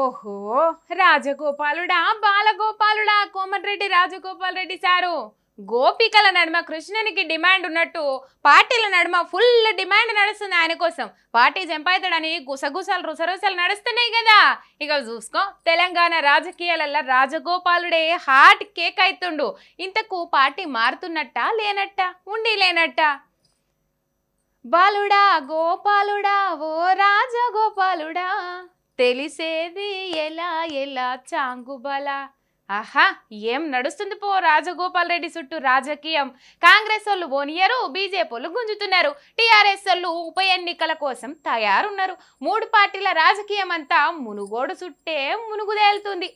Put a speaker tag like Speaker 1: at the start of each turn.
Speaker 1: ఓహో రాజగోపాలుడా బాలగోపాలుడా కోమటిరెడ్డి రాజగోపాల్ రెడ్డి సారు గోపికల నడుమ కృష్ణునికి డిమాండ్ ఉన్నట్టు పార్టీల నడుమ ఫుల్ డిమాండ్ నడుస్తుంది ఆయన కోసం పార్టీ చంపాయితాడని గుసగుసలు రుసరుసలు నడుస్తున్నాయి కదా ఇక చూసుకో తెలంగాణ రాజకీయాలలో రాజగోపాలుడే హార్ట్ కేక్ అవుతుండు ఇంతకు పార్టీ మారుతున్నట్ట లేనట్ట ఉండి లేనట్ట బాలుడా గోపాలుడా ఓ రాజగోపాలుడా తెలిసేది ఎలా ఎలా చాంగుబల ఆహా ఏం నడుస్తుంది పో రాజగోపాల్ రెడ్డి చుట్టూ రాజకీయం కాంగ్రెస్ వాళ్ళు ఓనియరు బీజేపీ వాళ్ళు గుంజుతున్నారు టీఆర్ఎస్ వాళ్ళు ఉప ఎన్నికల కోసం తయారున్నారు మూడు పార్టీల రాజకీయం అంతా మునుగోడు చుట్టే మునుగుదేలుతుంది